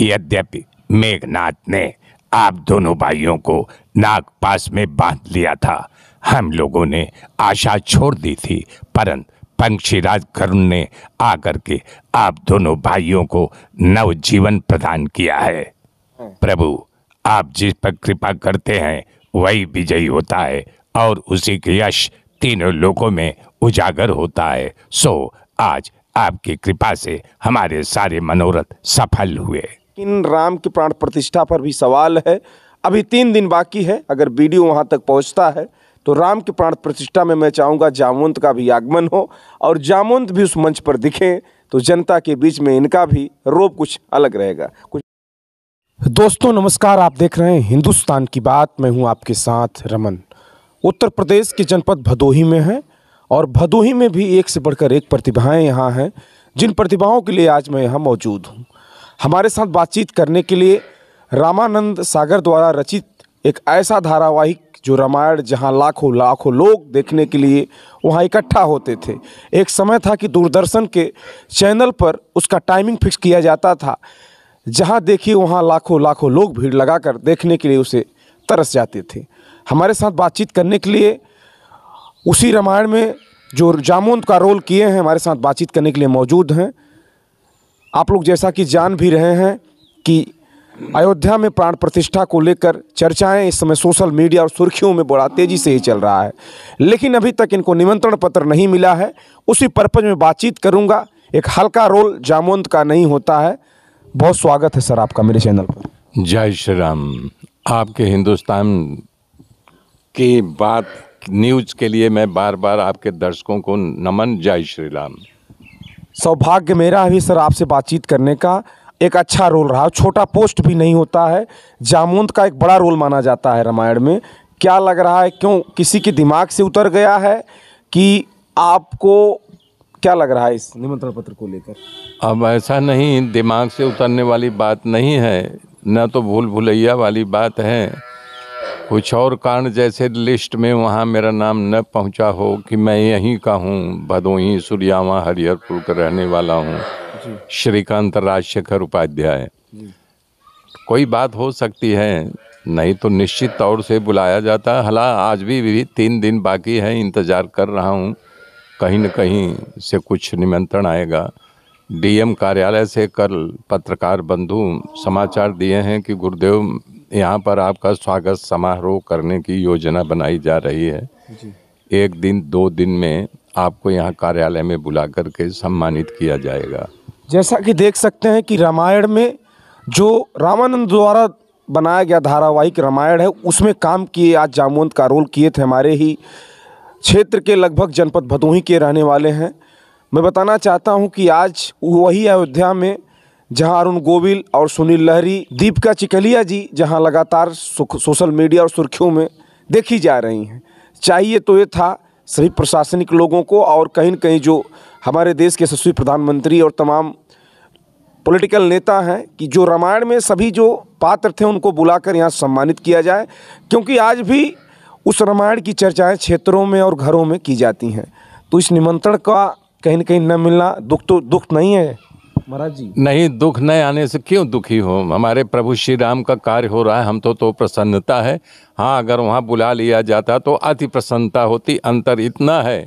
यद्यपि मेघनाथ ने आप दोनों भाइयों को नागपास में बांध लिया था हम लोगों ने आशा छोड़ दी थी परंतु पंक्षीराज करुण ने आकर के आप दोनों भाइयों को नवजीवन प्रदान किया है प्रभु आप जिस पर कृपा करते हैं वही विजयी होता है और उसी के यश तीनों लोगों में उजागर होता है सो आज आपकी कृपा से हमारे सारे मनोरथ सफल हुए लेकिन राम की प्राण प्रतिष्ठा पर भी सवाल है अभी तीन दिन बाकी है अगर वीडियो वहाँ तक पहुँचता है तो राम की प्राण प्रतिष्ठा में मैं चाहूँगा जामवंत का भी आगमन हो और जामवंत भी उस मंच पर दिखें तो जनता के बीच में इनका भी रोप कुछ अलग रहेगा कुछ दोस्तों नमस्कार आप देख रहे हैं हिंदुस्तान की बात मैं हूं आपके साथ रमन उत्तर प्रदेश के जनपद भदोही में है और भदोही में भी एक से बढ़कर एक प्रतिभाएं यहाँ हैं जिन प्रतिभाओं के लिए आज मैं यहाँ मौजूद हूँ हमारे साथ बातचीत करने के लिए रामानंद सागर द्वारा रचित एक ऐसा धारावाहिक जो रामायण जहाँ लाखों लाखों लोग देखने के लिए वहाँ इकट्ठा होते थे एक समय था कि दूरदर्शन के चैनल पर उसका टाइमिंग फिक्स किया जाता था जहाँ देखिए वहाँ लाखों लाखों लोग भीड़ लगाकर देखने के लिए उसे तरस जाते थे हमारे साथ बातचीत करने के लिए उसी रामायण में जो जामुन का रोल किए हैं हमारे साथ बातचीत करने के लिए मौजूद हैं आप लोग जैसा कि जान भी रहे हैं कि अयोध्या में प्राण प्रतिष्ठा को लेकर चर्चाएं इस समय सोशल मीडिया और सुर्खियों में बड़ा तेज़ी से ही चल रहा है लेकिन अभी तक इनको निमंत्रण पत्र नहीं मिला है उसी पर्पज में बातचीत करूंगा एक हल्का रोल जामोंद का नहीं होता है बहुत स्वागत है सर आपका मेरे चैनल पर जय श्री राम आपके हिंदुस्तान की बात न्यूज के लिए मैं बार बार आपके दर्शकों को नमन जय श्री राम सौभाग्य मेरा भी सर आपसे बातचीत करने का एक अच्छा रोल रहा छोटा पोस्ट भी नहीं होता है जामुंद का एक बड़ा रोल माना जाता है रामायण में क्या लग रहा है क्यों किसी के दिमाग से उतर गया है कि आपको क्या लग रहा है इस निमंत्रण पत्र को लेकर अब ऐसा नहीं दिमाग से उतरने वाली बात नहीं है न तो भूल भुलैया वाली बात है कुछ और कारण जैसे लिस्ट में वहाँ मेरा नाम न पहुँचा हो कि मैं यहीं का हूँ भदोही सूर्यावा हरिहरपुर का रहने वाला हूँ श्रीकांत राजशेखर उपाध्याय कोई बात हो सकती है नहीं तो निश्चित तौर से बुलाया जाता है हला आज भी, भी तीन दिन बाकी है इंतज़ार कर रहा हूँ कहीं न कहीं से कुछ निमंत्रण आएगा डीएम कार्यालय से कल पत्रकार बंधु समाचार दिए हैं कि गुरुदेव यहाँ पर आपका स्वागत समारोह करने की योजना बनाई जा रही है जी। एक दिन दो दिन में आपको यहाँ कार्यालय में बुला करके सम्मानित किया जाएगा जैसा कि देख सकते हैं कि रामायण में जो रामानंद द्वारा बनाया गया धारावाहिक रामायण है उसमें काम किए आज जामवंत का रोल किए थे हमारे ही क्षेत्र के लगभग जनपद भदोही के रहने वाले हैं मैं बताना चाहता हूं कि आज वही अयोध्या में जहां अरुण गोविल और सुनील लहरी दीपिका चिकलिया जी जहां लगातार सोशल मीडिया और सुर्खियों में देखी जा रही हैं चाहिए तो ये था सभी प्रशासनिक लोगों को और कहीं न कहीं जो हमारे देश के यशस्वी प्रधानमंत्री और तमाम पॉलिटिकल नेता हैं कि जो रामायण में सभी जो पात्र थे उनको बुलाकर यहाँ सम्मानित किया जाए क्योंकि आज भी उस रामायण की चर्चाएं क्षेत्रों में और घरों में की जाती हैं तो इस निमंत्रण का कहीं न कहीं न मिलना दुख तो दुख नहीं है महाराज जी नहीं दुख न आने से क्यों दुखी हो हमारे प्रभु श्री राम का कार्य हो रहा है हम तो तो प्रसन्नता है हाँ अगर वहाँ बुला लिया जाता तो अति प्रसन्नता होती अंतर इतना है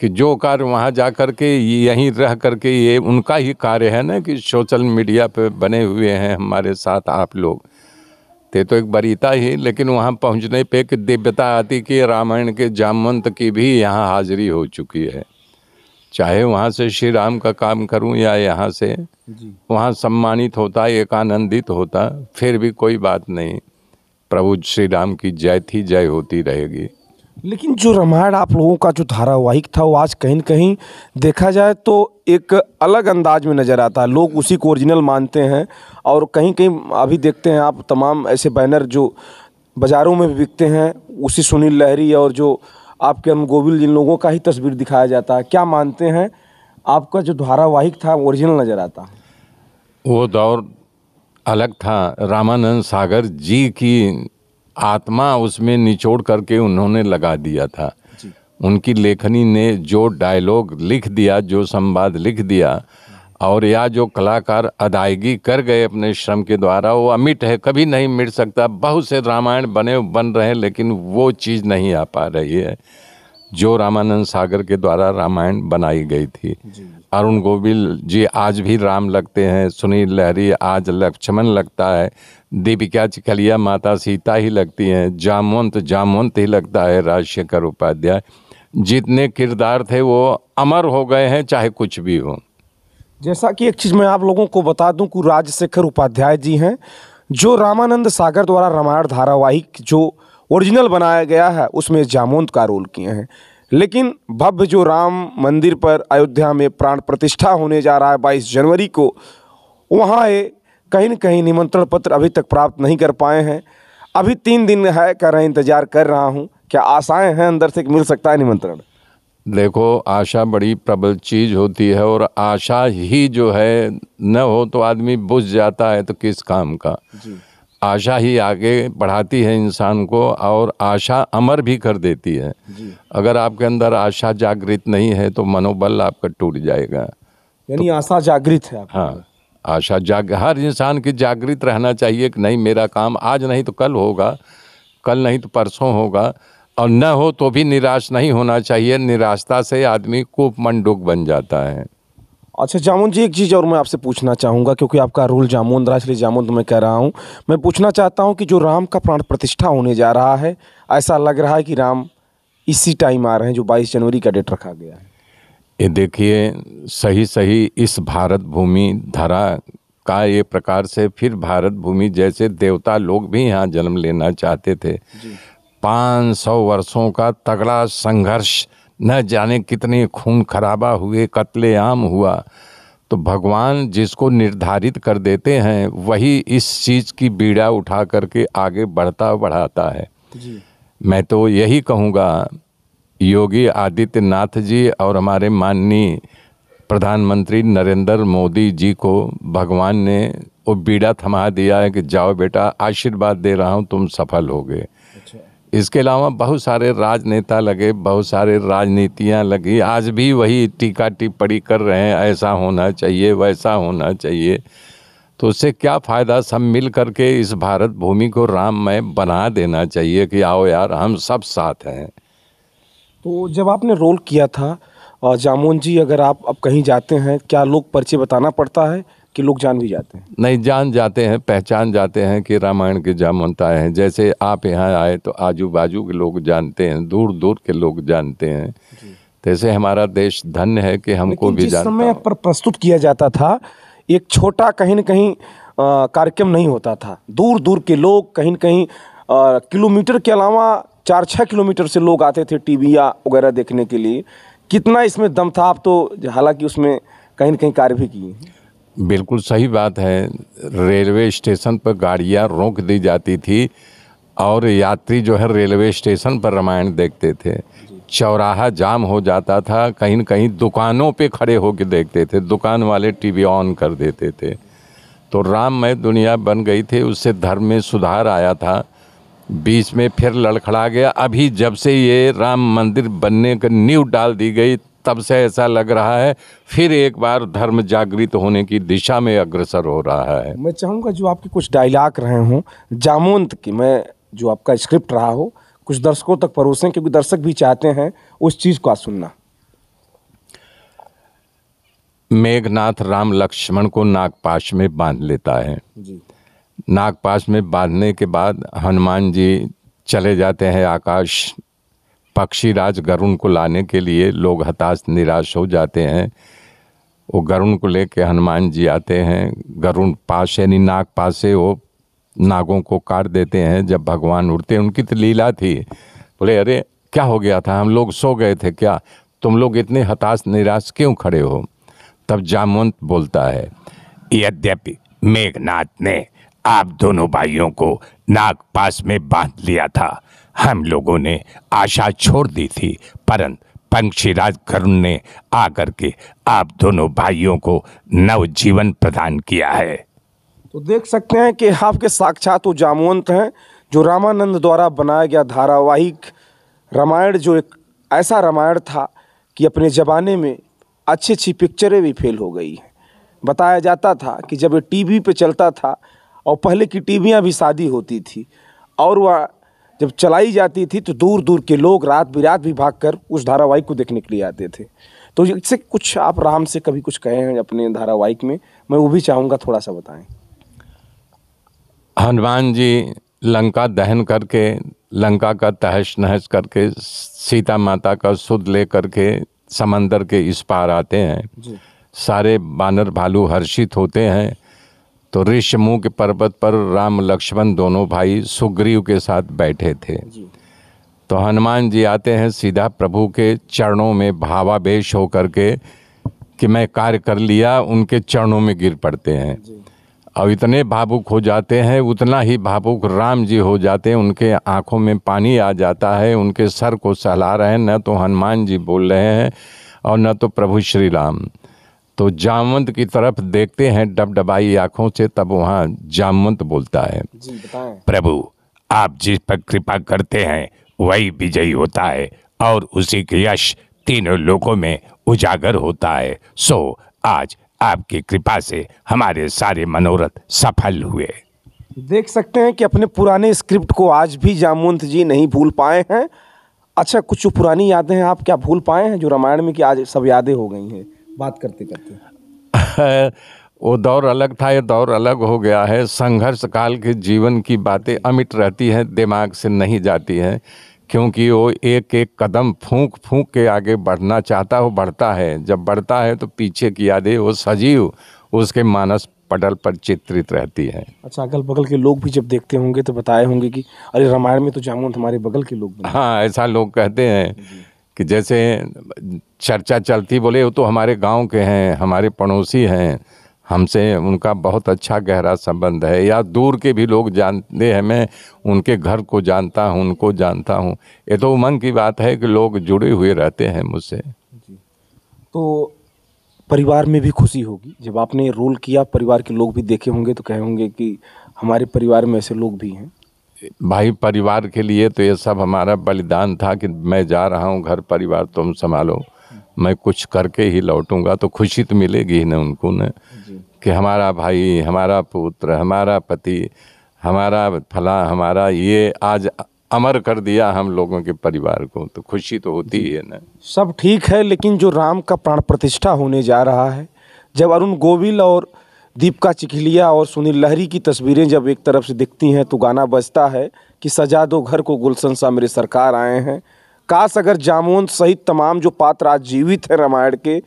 कि जो कार्य वहाँ जा कर के यहीं रह कर के ये उनका ही कार्य है ना कि सोशल मीडिया पे बने हुए हैं हमारे साथ आप लोग ते तो एक बरीता ही लेकिन वहाँ पहुँचने पे एक दिव्यता आती कि रामायण के जामवंत की भी यहाँ हाजिरी हो चुकी है चाहे वहाँ से श्री राम का काम करूँ या यहाँ से वहाँ सम्मानित होता एक आनंदित होता फिर भी कोई बात नहीं प्रभु श्री राम की जय थी जय होती रहेगी लेकिन जो रामायण आप लोगों का जो धारावाहिक था वो आज कहीं ना कहीं देखा जाए तो एक अलग अंदाज में नज़र आता है लोग उसी को ओरिजिनल मानते हैं और कहीं कहीं अभी देखते हैं आप तमाम ऐसे बैनर जो बाज़ारों में भी बिकते हैं उसी सुनील लहरी और जो आपके हम गोविल जिन लोगों का ही तस्वीर दिखाया जाता है क्या मानते हैं आपका जो धारावाहिक था ओरिजिनल नज़र आता वो दौर अलग था रामानंद सागर जी की आत्मा उसमें निचोड़ करके उन्होंने लगा दिया था उनकी लेखनी ने जो डायलॉग लिख दिया जो संवाद लिख दिया और या जो कलाकार अदायगी कर गए अपने श्रम के द्वारा वो अमिट है कभी नहीं मिट सकता बहुत से रामायण बने बन रहे हैं लेकिन वो चीज़ नहीं आ पा रही है जो रामानंद सागर के द्वारा रामायण बनाई गई थी अरुण गोविल जी आज भी राम लगते हैं सुनील लहरी आज लक्ष्मण लगता है दीपिका चिखलिया माता सीता ही लगती हैं जामवंत जामवंत ही लगता है राजशेखर उपाध्याय जितने किरदार थे वो अमर हो गए हैं चाहे कुछ भी हो जैसा कि एक चीज़ मैं आप लोगों को बता दूं कि राजशेखर उपाध्याय जी हैं जो रामानंद सागर द्वारा रामायण धारावाहिक जो ओरिजिनल बनाया गया है उसमें जामोंद का रोल किए हैं लेकिन भव्य जो राम मंदिर पर अयोध्या में प्राण प्रतिष्ठा होने जा रहा है बाईस जनवरी को वहाँ ये कहीं न कहीं निमंत्रण पत्र अभी तक प्राप्त नहीं कर पाए हैं अभी तीन दिन है कह रहे इंतज़ार कर रहा हूँ क्या आशाएं हैं अंदर से मिल सकता है निमंत्रण देखो आशा बड़ी प्रबल चीज़ होती है और आशा ही जो है न हो तो आदमी बुझ जाता है तो किस काम का आशा ही आगे बढ़ाती है इंसान को और आशा अमर भी कर देती है अगर आपके अंदर आशा जागृत नहीं है तो मनोबल आपका टूट जाएगा यानी तो, आशा जागृत है हाँ आशा जाग हर इंसान की जागृत रहना चाहिए कि नहीं मेरा काम आज नहीं तो कल होगा कल नहीं तो परसों होगा और न हो तो भी निराश नहीं होना चाहिए निराशता से आदमी मन डुक बन जाता है अच्छा जामुन जी एक चीज़ और मैं आपसे पूछना चाहूँगा क्योंकि आपका रूल जामुन राजली जामुन तो मैं कह रहा हूँ मैं पूछना चाहता हूँ कि जो राम का प्राण प्रतिष्ठा होने जा रहा है ऐसा लग रहा है कि राम इसी टाइम आ रहे हैं जो 22 जनवरी का डेट रखा गया है ये देखिए सही सही इस भारत भूमि धरा का ये प्रकार से फिर भारत भूमि जैसे देवता लोग भी यहाँ जन्म लेना चाहते थे पाँच सौ वर्षों का तगड़ा संघर्ष न जाने कितने खून खराबा हुए कत्लेआम हुआ तो भगवान जिसको निर्धारित कर देते हैं वही इस चीज़ की बीड़ा उठा करके आगे बढ़ता बढ़ाता है जी। मैं तो यही कहूँगा योगी आदित्यनाथ जी और हमारे माननीय प्रधानमंत्री नरेंद्र मोदी जी को भगवान ने वो बीड़ा थमा दिया है कि जाओ बेटा आशीर्वाद दे रहा हूँ तुम सफल हो गए इसके अलावा बहुत सारे राजनेता लगे बहुत सारे राजनीतियाँ लगी आज भी वही टीका टिप्पणी कर रहे हैं ऐसा होना चाहिए वैसा होना चाहिए तो उससे क्या फ़ायदा सब मिल करके इस भारत भूमि को राममय बना देना चाहिए कि आओ यार हम सब साथ हैं तो जब आपने रोल किया था जामुन जी अगर आप अब कहीं जाते हैं क्या लोग पर्चे बताना पड़ता है कि लोग जान भी जाते हैं नहीं जान जाते हैं पहचान जाते हैं कि रामायण के जामवंताए हैं जैसे आप यहाँ आए तो आजू बाजू के लोग जानते हैं दूर दूर के लोग जानते हैं जैसे हमारा देश धन्य है कि हमको भी जिस समय पर प्रस्तुत किया जाता था एक छोटा कहीं ना कहीं कार्यक्रम नहीं होता था दूर दूर के लोग कहीं कहीं किलोमीटर के अलावा चार छः किलोमीटर से लोग आते थे टी या वगैरह देखने के लिए कितना इसमें दम था आप तो हालांकि उसमें कहीं ना कहीं कार्य भी किए बिल्कुल सही बात है रेलवे स्टेशन पर गाड़ियाँ रोक दी जाती थी और यात्री जो है रेलवे स्टेशन पर रामायण देखते थे चौराहा जाम हो जाता था कहीं न कहीं दुकानों पे खड़े होकर देखते थे दुकान वाले टीवी ऑन कर देते थे तो राममय दुनिया बन गई थी उससे धर्म में सुधार आया था बीच में फिर लड़खड़ा गया अभी जब से ये राम मंदिर बनने का नींव डाल दी गई तब से ऐसा लग रहा है फिर एक बार धर्म जागृत होने की दिशा में अग्रसर हो रहा है मैं चाहूँगा जो आपके कुछ डायलॉग रहे हों जामोन्त की मैं जो आपका स्क्रिप्ट रहा हो कुछ दर्शकों तक परोसें क्योंकि दर्शक भी चाहते हैं उस चीज़ को सुनना मेघनाथ राम लक्ष्मण को नागपाश में बांध लेता है नागपाश में बांधने के बाद हनुमान जी चले जाते हैं आकाश पक्षीराज गरुण को लाने के लिए लोग हताश निराश हो जाते हैं वो गरुण को लेके हनुमान जी आते हैं गरुण पास यानी नाग पासे वो नागों को काट देते हैं जब भगवान उड़ते हैं उनकी तो लीला थी बोले अरे क्या हो गया था हम लोग सो गए थे क्या तुम लोग इतने हताश निराश क्यों खड़े हो तब जामवंत बोलता है यद्यपि मेघनाथ ने आप दोनों भाइयों को नागपास में बांध लिया था हम लोगों ने आशा छोड़ दी थी परंतु पंक्षीराज करुण ने आकर के आप दोनों भाइयों को नवजीवन प्रदान किया है तो देख सकते हैं कि आपके साक्षात वो जामवंत हैं जो रामानंद द्वारा बनाया गया धारावाहिक रामायण जो एक ऐसा रामायण था कि अपने ज़माने में अच्छी अच्छी पिक्चरें भी फेल हो गई हैं बताया जाता था कि जब ये टीवी पे चलता था और पहले की टीवियाँ भी शादी होती थी और वह जब चलाई जाती थी तो दूर दूर के लोग रात बिरात भी भाग कर उस धारावाहिक को देखने के लिए आते थे तो इससे कुछ आप राम से कभी कुछ कहे हैं अपने धारावाहिक में मैं वो भी चाहूँगा थोड़ा सा बताएं हनुमान जी लंका दहन करके लंका का तहस नहस करके सीता माता का सुध ले करके समंदर के इस पार आते हैं सारे बानर भालू हर्षित होते हैं तो ऋषमुख पर्वत पर राम लक्ष्मण दोनों भाई सुग्रीव के साथ बैठे थे तो हनुमान जी आते हैं सीधा प्रभु के चरणों में भावावेश होकर के कि मैं कार्य कर लिया उनके चरणों में गिर पड़ते हैं और इतने भावुक हो जाते हैं उतना ही भावुक राम जी हो जाते हैं उनके आंखों में पानी आ जाता है उनके सर को सहला रहे हैं न तो हनुमान जी बोल रहे हैं और न तो प्रभु श्री राम तो जामवंत की तरफ देखते हैं डबडबाई आंखों से तब वहाँ जामवंत बोलता है जी प्रभु आप जिस पर कृपा करते हैं वही विजयी होता है और उसी के यश तीनों लोगों में उजागर होता है सो आज आपकी कृपा से हमारे सारे मनोरथ सफल हुए देख सकते हैं कि अपने पुराने स्क्रिप्ट को आज भी जामवंत जी नहीं भूल पाए हैं अच्छा कुछ पुरानी यादें हैं आप क्या भूल पाए हैं जो रामायण में कि आज सब यादें हो गई हैं बात करते करते वो दौर अलग था ये दौर अलग हो गया है संघर्ष काल के जीवन की बातें अमिट रहती हैं दिमाग से नहीं जाती हैं क्योंकि वो एक एक कदम फूंक फूंक के आगे बढ़ना चाहता हो बढ़ता है जब बढ़ता है तो पीछे की यादें वो सजीव उसके मानस पटल पर चित्रित रहती है अच्छा अगल बगल के लोग भी जब देखते होंगे तो बताए होंगे कि अरे रामायण में तो जामुन हमारे बगल के लोग हाँ ऐसा लोग कहते हैं कि जैसे चर्चा चलती बोले वो तो हमारे गांव के हैं हमारे पड़ोसी हैं हमसे उनका बहुत अच्छा गहरा संबंध है या दूर के भी लोग जानते हैं मैं उनके घर को जानता हूँ उनको जानता हूँ ये तो उमंग की बात है कि लोग जुड़े हुए रहते हैं मुझसे तो परिवार में भी खुशी होगी जब आपने रोल किया परिवार के लोग भी देखे होंगे तो कहे होंगे कि हमारे परिवार में ऐसे लोग भी हैं भाई परिवार के लिए तो ये सब हमारा बलिदान था कि मैं जा रहा हूँ घर परिवार तुम संभालो मैं कुछ करके ही लौटूंगा तो खुशी तो मिलेगी ही ना उनको न कि हमारा भाई हमारा पुत्र हमारा पति हमारा फला हमारा ये आज अमर कर दिया हम लोगों के परिवार को तो खुशी तो होती ही है ना सब ठीक है लेकिन जो राम का प्राण प्रतिष्ठा होने जा रहा है जब अरुण गोविल और दीपिका चिखलिया और सुनील लहरी की तस्वीरें जब एक तरफ से दिखती हैं तो गाना बजता है कि सजा दो घर को गुलशन सा मेरे सरकार आए हैं काश अगर जामुन सहित तमाम जो पात्र आज जीवित हैं रामायण के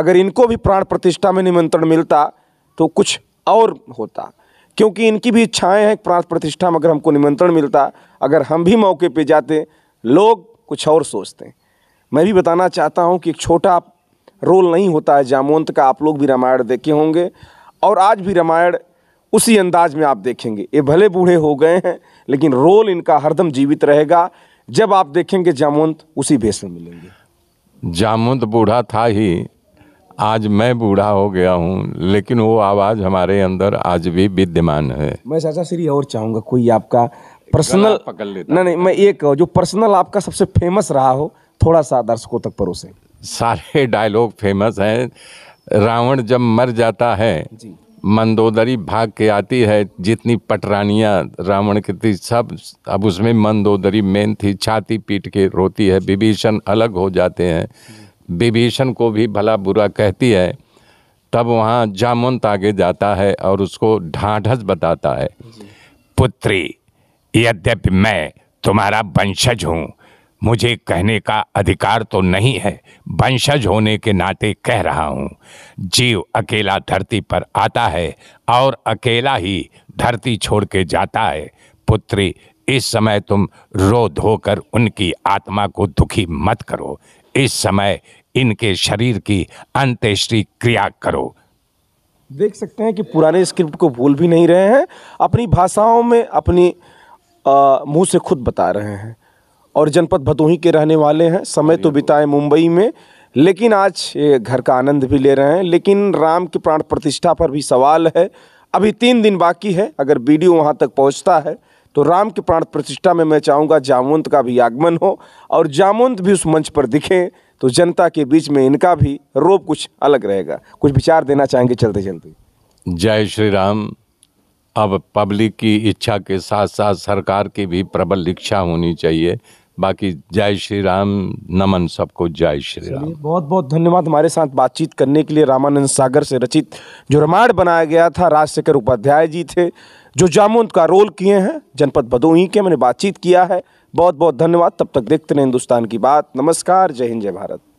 अगर इनको भी प्राण प्रतिष्ठा में निमंत्रण मिलता तो कुछ और होता क्योंकि इनकी भी इच्छाएं हैं प्राण प्रतिष्ठा में अगर हमको निमंत्रण मिलता अगर हम भी मौके पर जाते लोग कुछ और सोचते मैं भी बताना चाहता हूँ कि एक छोटा रोल नहीं होता है जामवंत का आप लोग भी रामायण देखे होंगे और आज भी रामायण उसी अंदाज में आप देखेंगे ये भले बूढ़े हो गए हैं लेकिन रोल इनका हरदम जीवित रहेगा जब आप देखेंगे जामवंत उसी भेष में मिलेंगे जामवंत बूढ़ा था ही आज मैं बूढ़ा हो गया हूँ लेकिन वो आवाज़ हमारे अंदर आज भी विद्यमान है मैं चाचा श्री और चाहूंगा कोई आपका पर्सनल पकड़ लेता नहीं नहीं मैं एक जो पर्सनल आपका सबसे फेमस रहा हो थोड़ा सा दर्शकों तक परोसे सारे डायलॉग फेमस हैं रावण जब मर जाता है मंदोदरी भाग के आती है जितनी पटरानियाँ रावण की थी सब अब उसमें मंदोदरी मेन थी छाती पीट के रोती है विभीषण अलग हो जाते हैं विभीषण को भी भला बुरा कहती है तब वहाँ जामुंत आगे जाता है और उसको ढाढ़स बताता है पुत्री यद्यपि मैं तुम्हारा वंशज हूँ मुझे कहने का अधिकार तो नहीं है वंशज होने के नाते कह रहा हूँ जीव अकेला धरती पर आता है और अकेला ही धरती छोड़ के जाता है पुत्री इस समय तुम रो धोकर उनकी आत्मा को दुखी मत करो इस समय इनके शरीर की अंत्येष्टि क्रिया करो देख सकते हैं कि पुराने स्क्रिप्ट को भूल भी नहीं रहे हैं अपनी भाषाओं में अपनी मुंह से खुद बता रहे हैं और जनपद भदोही के रहने वाले हैं समय तो बिताए मुंबई में लेकिन आज घर का आनंद भी ले रहे हैं लेकिन राम की प्राण प्रतिष्ठा पर भी सवाल है अभी तीन दिन बाकी है अगर वीडियो वहाँ तक पहुँचता है तो राम की प्राण प्रतिष्ठा में मैं चाहूँगा जामवंत का भी आगमन हो और जामवंत भी उस मंच पर दिखें तो जनता के बीच में इनका भी रोप कुछ अलग रहेगा कुछ विचार देना चाहेंगे चलते चलते जय श्री राम अब पब्लिक की इच्छा के साथ साथ सरकार की भी प्रबल इच्छा होनी चाहिए बाकी जय श्री राम नमन सबको जय श्री राम बहुत बहुत धन्यवाद हमारे साथ बातचीत करने के लिए रामानंद सागर से रचित जो रामायण बनाया गया था राजशेखर उपाध्याय जी थे जो जामुन का रोल किए हैं जनपद भदोही के मैंने बातचीत किया है बहुत बहुत धन्यवाद तब तक देखते रहे हिंदुस्तान की बात नमस्कार जय हिंद जय भारत